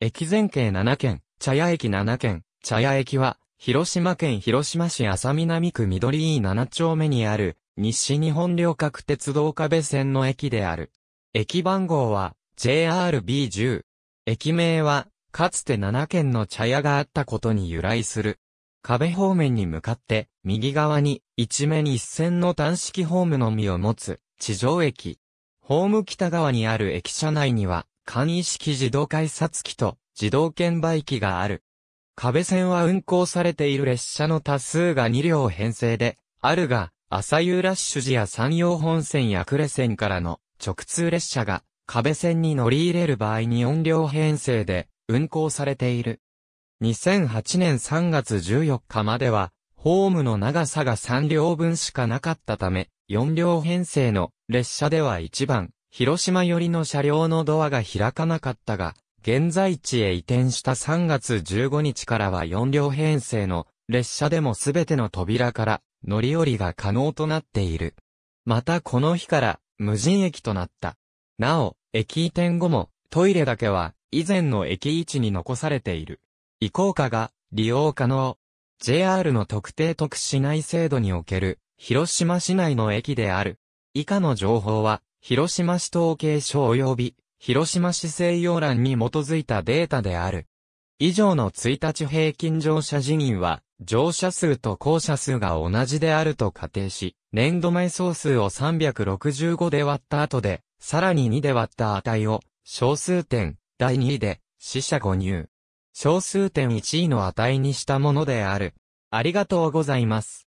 駅前景7県、茶屋駅7県、茶屋駅は、広島県広島市浅南区緑井7丁目にある、西日本旅客鉄道壁線の駅である。駅番号は、JRB10。駅名は、かつて7軒の茶屋があったことに由来する。壁方面に向かって、右側に、一面一線の単式ホームのみを持つ、地上駅。ホーム北側にある駅舎内には、簡易式自動改札機と自動券売機がある。壁線は運行されている列車の多数が2両編成で、あるが、朝夕ラッシュ時や山陽本線や呉線からの直通列車が壁線に乗り入れる場合に4両編成で運行されている。2008年3月14日までは、ホームの長さが3両分しかなかったため、4両編成の列車では1番、広島寄りの車両のドアが開かなかったが、現在地へ移転した3月15日からは4両編成の列車でもすべての扉から乗り降りが可能となっている。またこの日から無人駅となった。なお、駅移転後もトイレだけは以前の駅位置に残されている。移行下が利用可能。JR の特定特市内制度における広島市内の駅である。以下の情報は広島市統計省及び、広島市西洋欄に基づいたデータである。以上の1日平均乗車人員は、乗車数と降車数が同じであると仮定し、年度前総数を365で割った後で、さらに2で割った値を、小数点、第2位で、死者誤入。小数点1位の値にしたものである。ありがとうございます。